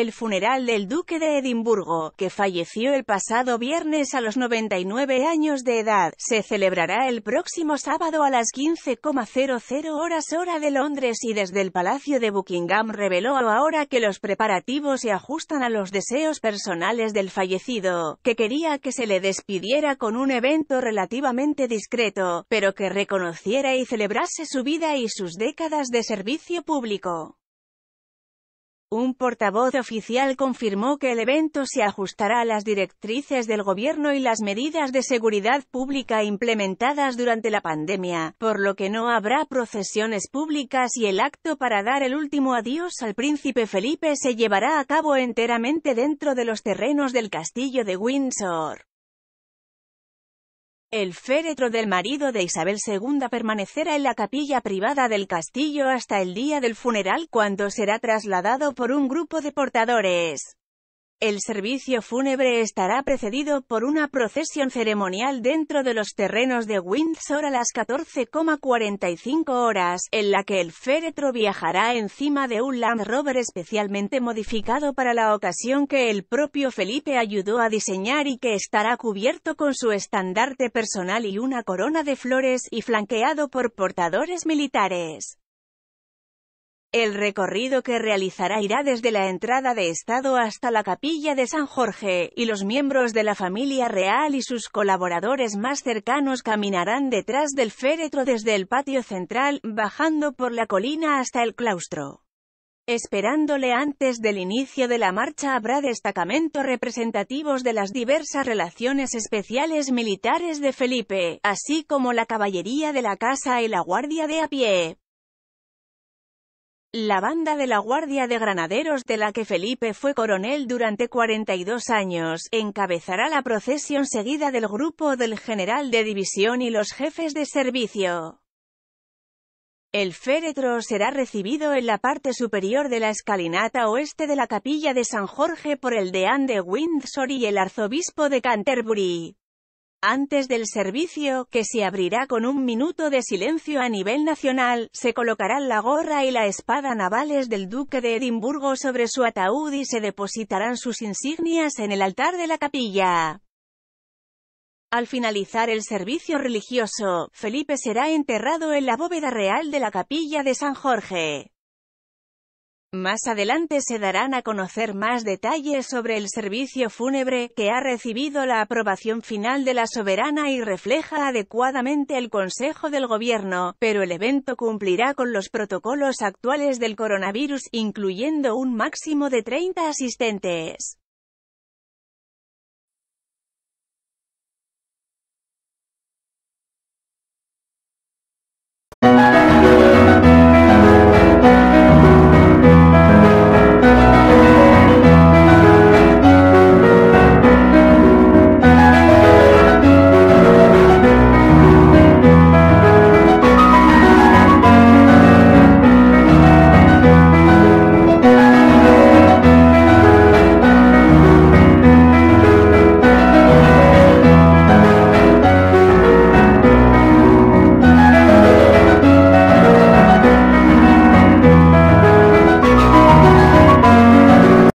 el funeral del duque de Edimburgo, que falleció el pasado viernes a los 99 años de edad, se celebrará el próximo sábado a las 15,00 horas hora de Londres y desde el Palacio de Buckingham reveló ahora que los preparativos se ajustan a los deseos personales del fallecido, que quería que se le despidiera con un evento relativamente discreto, pero que reconociera y celebrase su vida y sus décadas de servicio público. Un portavoz oficial confirmó que el evento se ajustará a las directrices del gobierno y las medidas de seguridad pública implementadas durante la pandemia, por lo que no habrá procesiones públicas y el acto para dar el último adiós al príncipe Felipe se llevará a cabo enteramente dentro de los terrenos del castillo de Windsor. El féretro del marido de Isabel II permanecerá en la capilla privada del castillo hasta el día del funeral cuando será trasladado por un grupo de portadores. El servicio fúnebre estará precedido por una procesión ceremonial dentro de los terrenos de Windsor a las 14,45 horas, en la que el féretro viajará encima de un Land Rover especialmente modificado para la ocasión que el propio Felipe ayudó a diseñar y que estará cubierto con su estandarte personal y una corona de flores y flanqueado por portadores militares. El recorrido que realizará irá desde la entrada de Estado hasta la capilla de San Jorge, y los miembros de la familia real y sus colaboradores más cercanos caminarán detrás del féretro desde el patio central, bajando por la colina hasta el claustro. Esperándole antes del inicio de la marcha habrá destacamentos representativos de las diversas relaciones especiales militares de Felipe, así como la caballería de la casa y la guardia de a pie. La banda de la Guardia de Granaderos de la que Felipe fue coronel durante 42 años, encabezará la procesión seguida del grupo del general de división y los jefes de servicio. El féretro será recibido en la parte superior de la escalinata oeste de la capilla de San Jorge por el deán de Windsor y el arzobispo de Canterbury. Antes del servicio, que se abrirá con un minuto de silencio a nivel nacional, se colocarán la gorra y la espada navales del duque de Edimburgo sobre su ataúd y se depositarán sus insignias en el altar de la capilla. Al finalizar el servicio religioso, Felipe será enterrado en la bóveda real de la capilla de San Jorge. Más adelante se darán a conocer más detalles sobre el servicio fúnebre, que ha recibido la aprobación final de la soberana y refleja adecuadamente el Consejo del Gobierno, pero el evento cumplirá con los protocolos actuales del coronavirus, incluyendo un máximo de 30 asistentes.